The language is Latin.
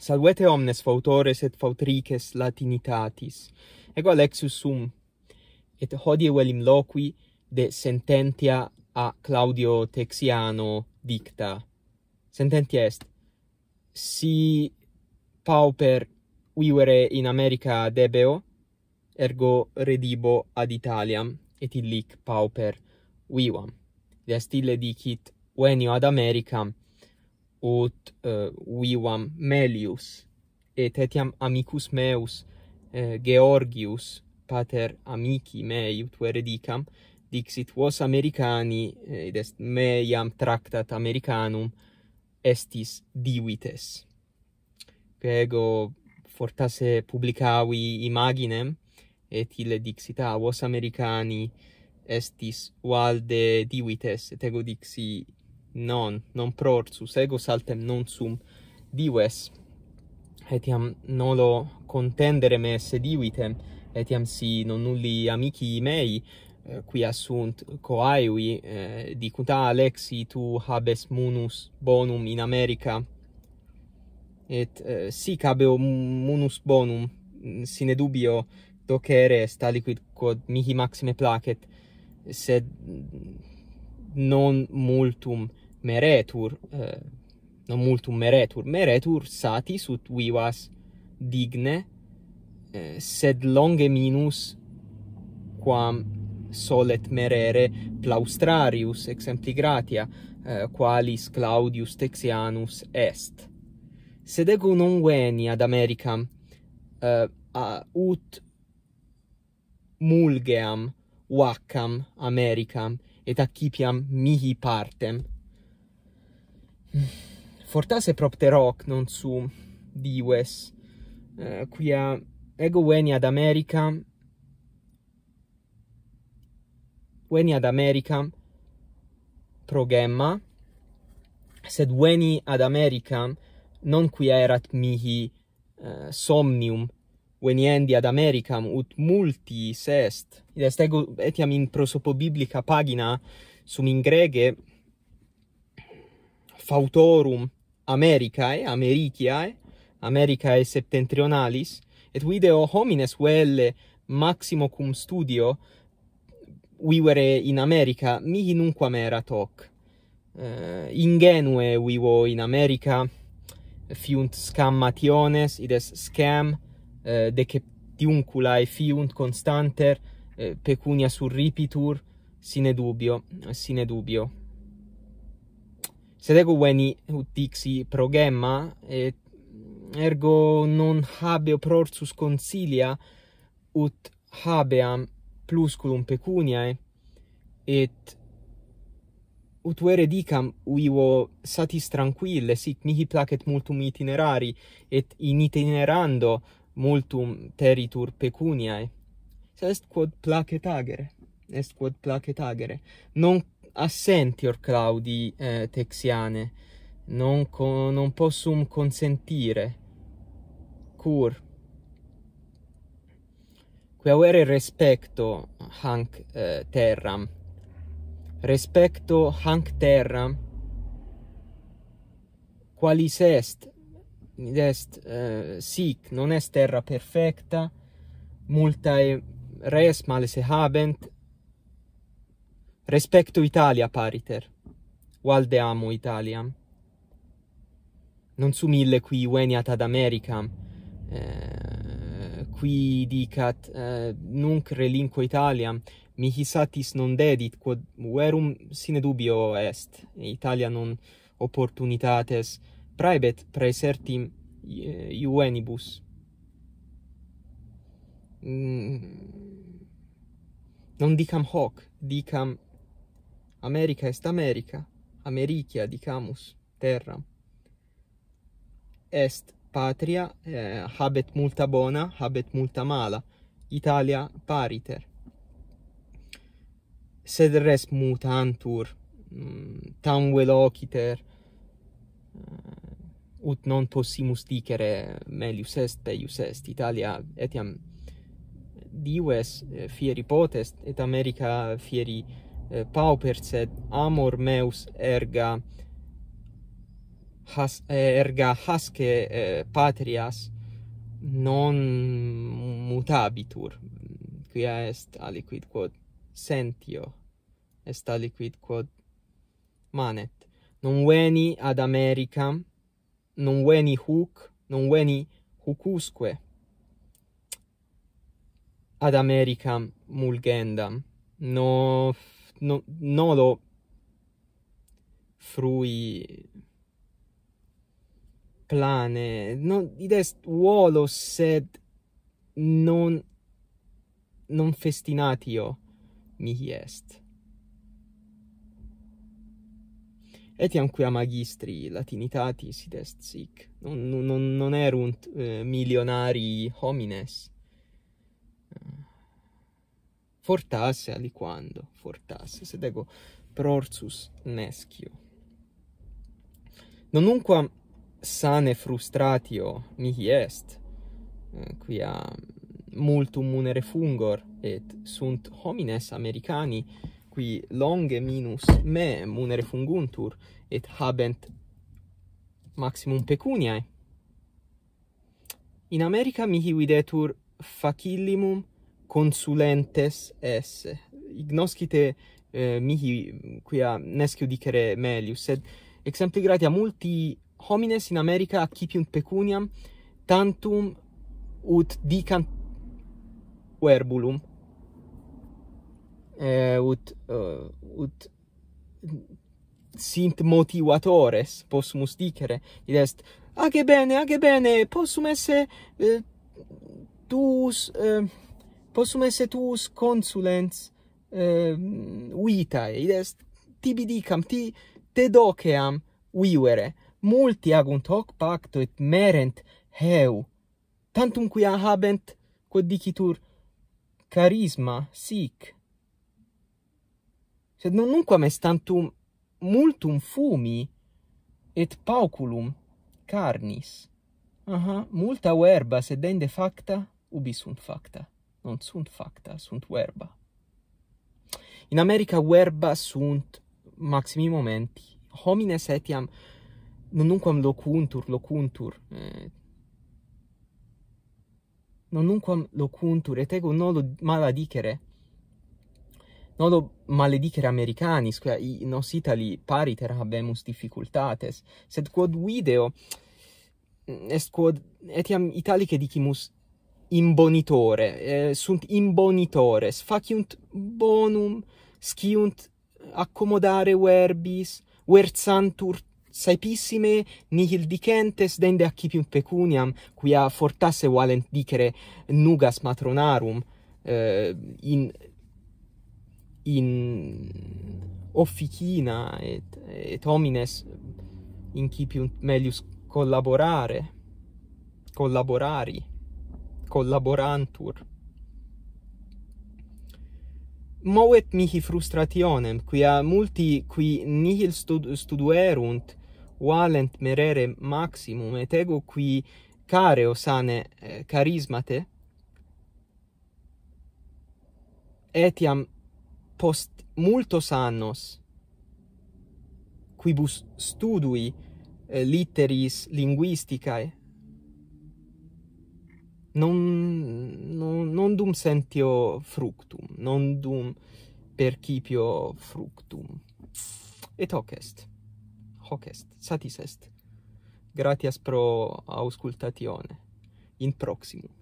Salvete omnes fautores et fautrices latinitatis. Ego Alexius sum et hodie velim loqui de sententia a Claudio Texiano dicta. Sententia est: Si pauper vivere in America debeo ergo redibo ad Italiam et illic pauper vivam. De stile dicit: Venio ad Americam ut uh, vivam melius et etiam amicus meus eh, Georgius pater amici mei ut vere dicam dixit vos americani ed eh, est meiam tractat americanum estis divites Ego fortasse publicavi imaginem et ille dixit ah, vos americani estis valde divites et ego dixi non non prorsus ego saltem non sum dives etiam nolo contendere me se divitem etiam si non nulli amici mei eh, qui assunt coaiui eh, dicunt ah, alexi tu habes munus bonum in america et eh, sic habeo munus bonum sine dubio docere est aliquid quod mihi maxime placet sed non multum meretur eh, non multum meretur meretur satis ut vivas digne eh, sed longe minus quam solet merere plaustrarius exempli gratia eh, qualis Claudius Texianus est sed ego non veni ad Americam eh, a ut mulgeam vacam Americam et accipiam mihi partem fortasse propter hoc non su dives uh, quia ego veni ad america veni ad america pro gemma sed veni ad america non quia erat mihi eh, somnium veniendi ad americam ut multi est id ego etiam in prosopo biblica pagina sum in grege fautorum Americae, Americiae, Americae septentrionalis, et video homines velle maximo cum studio vivere in America mihi nunquam erat hoc. Uh, ingenue vivo in America, fiunt scammationes, ides scam, uh, eh, decepiunculae fiunt constanter, uh, pecunia surripitur, sine dubio, sine dubio. Sedego veni ut dixi pro gemma et ergo non habeo prorsus consilia ut habeam plusculum pecuniae et ut vere dicam uivo satis tranquille sic mihi placet multum itinerari et in itinerando multum territur pecuniae. Est quod placet agere, est quod placet agere. Non or claudi eh, texiane non co- non possum consentire cur que avere respecto hanc eh, terram respecto hanc terram qualis est est eh, sic non est terra perfecta multae res male se habent respectu Italia pariter, valde amo Italiam. Non sum ille qui veniat ad Americam, eh, qui dicat eh, nunc relinquo Italiam, mihi satis non dedit, quod verum sine dubio est, Italia non opportunitates, praebet praesertim iuenibus. Eh, mm. Non dicam hoc, dicam America est America. Americia, dicamus, terra. Est patria, eh, habet multa bona, habet multa mala. Italia pariter. Sed res mutantur, mm, tam velociter, eh, ut non possimus dicere melius est, peius est. Italia etiam diues eh, fieri potest, et America fieri Eh, pauper sed amor meus erga has eh, erga hasque eh, patrias non mutabitur quia est aliquid quod sentio est aliquid quod manet non veni ad americam non veni huc non veni hucusque ad americam mulgendam non non nodo frui plane non id est uolo sed non non festinatio mihi est etiam a magistri latinitatis id est sic non non non erunt eh, milionari homines fortasse aliquando fortasse sed ego prorsus nescio nonunquam sane frustratio mihi est eh, quia multum munere fungor et sunt homines americani qui longe minus me munere funguntur et habent maximum pecuniae in america mihi videtur facillimum consulentes esse. Ignoscite eh, mihi quia nescio dicere melius, sed exempli gratia multi homines in America accipiunt pecuniam, tantum ut dicant verbulum, eh, ut, uh, ut sint motivatores, possumus dicere, id est, age bene, age bene, possum esse eh, tuus... Eh, possum esse tuus consulens eh, vitae, id est, tibi dicam, ti te doceam vivere, multi agunt hoc pacto et merent heu, tantum quia habent, quod dicitur, charisma sic. Sed non nunquam est tantum multum fumi et pauculum carnis. Aha, uh -huh. multa verba, sed ende facta, ubi sunt facta non sunt facta, sunt verba. In America verba sunt maximi momenti. Homines etiam nonunquam locuntur, locuntur. Eh, lo locuntur, et ego nolo maladicere, nolo maledicere americanis, quia i nos Itali pariter habemus difficultates, sed quod video mm, est quod etiam italice dicimus imbonitore eh, sunt imbonitores faciunt bonum sciunt accomodare verbis versantur saepissime nihil dicentes dende accipium pecuniam quia fortasse valent dicere nugas matronarum eh, in in officina et, et homines incipium melius collaborare collaborari collaborantur. Movet mihi frustrationem, quia multi qui nihil stud studuerunt valent merere maximum, et ego qui careo sane eh, charismate, etiam post multos annos quibus studui eh, litteris linguisticae, non non non dum sentio fructum non dum percipio fructum et hoc est hoc est satis est gratias pro auscultatione in proximum